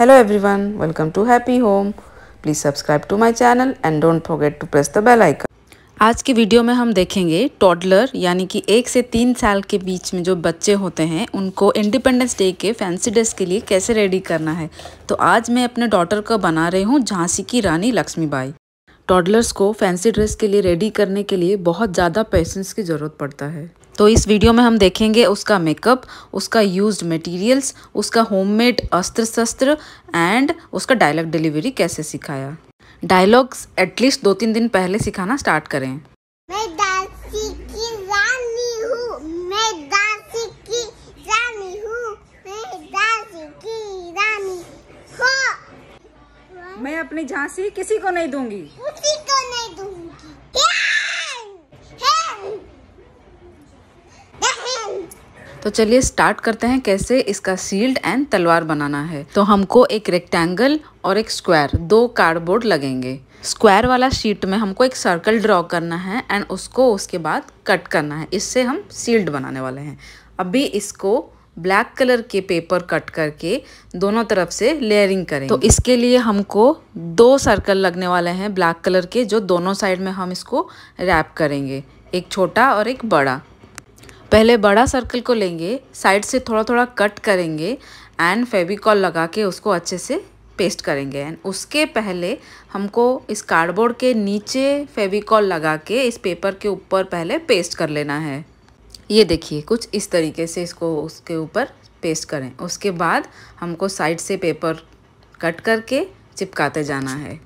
Hello everyone, welcome to Happy Home. Please subscribe to my channel and don't forget to press the bell icon. आज के video में हम देखेंगे toddler यानी कि एक से तीन साल के बीच में जो बच्चे होते हैं उनको इंडिपेंडेंस डे के फैंसी ड्रेस के लिए कैसे रेडी करना है तो आज मैं अपने डॉटर का बना रही हूँ झांसी की रानी लक्ष्मीबाई टॉडलर्स को फैंसी ड्रेस के लिए रेडी करने के लिए बहुत ज़्यादा पैसेंस की ज़रूरत पड़ता है तो इस वीडियो में हम देखेंगे उसका मेकअप उसका यूज्ड मटेरियल्स उसका होममेड अस्त्र शस्त्र एंड उसका डायलॉग डिलीवरी कैसे सिखाया डायलॉग्स एटलीस्ट दो तीन दिन पहले सिखाना स्टार्ट करें मैं मैं अपनी झांसी किसी को नहीं दूंगी तो चलिए स्टार्ट करते हैं कैसे इसका सील्ड एंड तलवार बनाना है तो हमको एक रेक्टेंगल और एक स्क्वायर दो कार्डबोर्ड लगेंगे स्क्वायर वाला शीट में हमको एक सर्कल ड्रॉ करना है एंड उसको उसके बाद कट करना है इससे हम सील्ड बनाने वाले हैं अभी इसको ब्लैक कलर के पेपर कट करके दोनों तरफ से लेयरिंग करें तो इसके लिए हमको दो सर्कल लगने वाले हैं ब्लैक कलर के जो दोनों साइड में हम इसको रैप करेंगे एक छोटा और एक बड़ा पहले बड़ा सर्कल को लेंगे साइड से थोड़ा थोड़ा कट करेंगे एंड फेविकॉल लगा के उसको अच्छे से पेस्ट करेंगे एंड उसके पहले हमको इस कार्डबोर्ड के नीचे फेविकॉल लगा के इस पेपर के ऊपर पहले पेस्ट कर लेना है ये देखिए कुछ इस तरीके से इसको उसके ऊपर पेस्ट करें उसके बाद हमको साइड से पेपर कट करके चिपकाते जाना है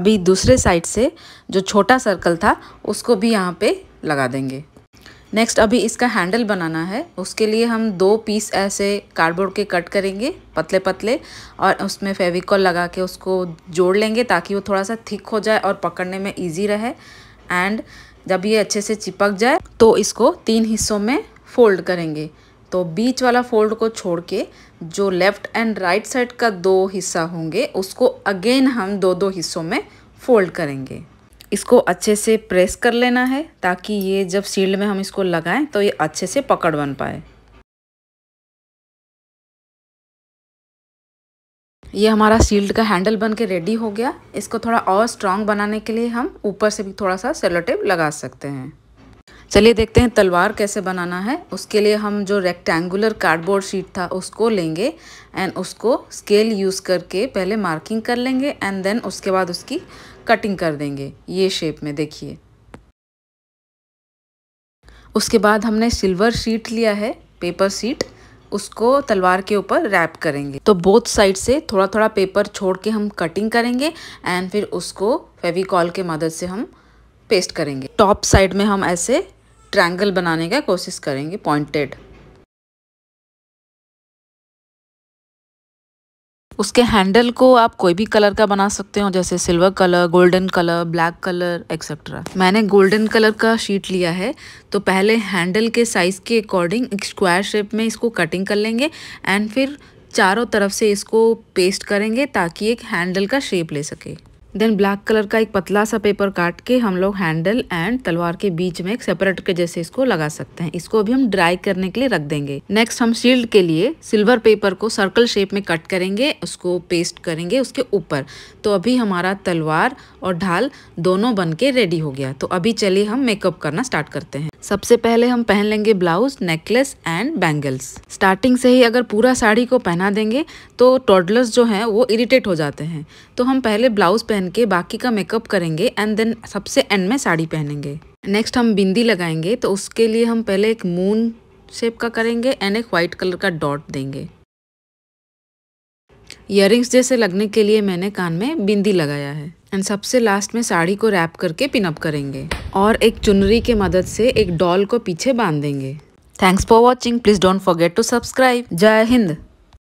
अभी दूसरे साइड से जो छोटा सर्कल था उसको भी यहाँ पे लगा देंगे नेक्स्ट अभी इसका हैंडल बनाना है उसके लिए हम दो पीस ऐसे कार्डबोर्ड के कट करेंगे पतले पतले और उसमें फेविकॉल लगा के उसको जोड़ लेंगे ताकि वो थोड़ा सा थिक हो जाए और पकड़ने में इजी रहे एंड जब ये अच्छे से चिपक जाए तो इसको तीन हिस्सों में फोल्ड करेंगे तो बीच वाला फोल्ड को छोड़ के जो लेफ़्ट एंड राइट साइड का दो हिस्सा होंगे उसको अगेन हम दो दो हिस्सों में फोल्ड करेंगे इसको अच्छे से प्रेस कर लेना है ताकि ये जब सील्ड में हम इसको लगाएं तो ये अच्छे से पकड़ बन पाए ये हमारा शील्ड का हैंडल बन के रेडी हो गया इसको थोड़ा और स्ट्रांग बनाने के लिए हम ऊपर से भी थोड़ा सा सेलोटेप लगा सकते हैं चलिए देखते हैं तलवार कैसे बनाना है उसके लिए हम जो रेक्टेंगुलर कार्डबोर्ड शीट था उसको लेंगे एंड उसको स्केल यूज़ करके पहले मार्किंग कर लेंगे एंड देन उसके बाद उसकी कटिंग कर देंगे ये शेप में देखिए उसके बाद हमने सिल्वर शीट लिया है पेपर शीट उसको तलवार के ऊपर रैप करेंगे तो बोथ साइड से थोड़ा थोड़ा पेपर छोड़ के हम कटिंग करेंगे एंड फिर उसको फेविकॉल के मदद से हम पेस्ट करेंगे टॉप साइड में हम ऐसे ट्रायंगल बनाने का कोशिश करेंगे पॉइंटेड उसके हैंडल को आप कोई भी कलर का बना सकते हो जैसे silver colour golden colour black colour etcetera मैंने गोल्डन कलर का शीट लिया है तो पहले हैंडल के साइज़ के अकॉर्डिंग स्क्वायर शेप में इसको कटिंग कर लेंगे एंड फिर चारों तरफ से इसको पेस्ट करेंगे ताकि एक हैंडल का शेप ले सके देन ब्लैक कलर का एक पतला सा पेपर काट के हम लोग हैंडल एंड तलवार के बीच में एक सेपरेटर के जैसे इसको लगा सकते हैं इसको भी हम ड्राई करने के लिए रख देंगे नेक्स्ट हम शील्ड के लिए सिल्वर पेपर को सर्कल शेप में कट करेंगे उसको पेस्ट करेंगे उसके ऊपर तो अभी हमारा तलवार और ढाल दोनों बन के रेडी हो गया तो अभी चलिए हम मेकअप करना स्टार्ट करते हैं सबसे पहले हम पहन लेंगे blouse necklace and bangles starting से ही अगर पूरा साड़ी को पहना देंगे तो टॉडलर्स जो हैं वो इरिटेट हो जाते हैं तो हम पहले ब्लाउज पहन के बाकी का मेकअप करेंगे एंड देन सबसे एंड में साड़ी पहनेंगे नेक्स्ट हम बिंदी लगाएंगे तो उसके लिए हम पहले एक मून शेप का करेंगे एंड एक वाइट कलर का डॉट देंगे इयर जैसे लगने के लिए मैंने कान में बिंदी लगाया है एंड सबसे लास्ट में साड़ी को रैप करके पिनअप करेंगे और एक चुनरी के मदद से एक डॉल को पीछे बांध देंगे thanks for watching please don't forget to subscribe Jai Hind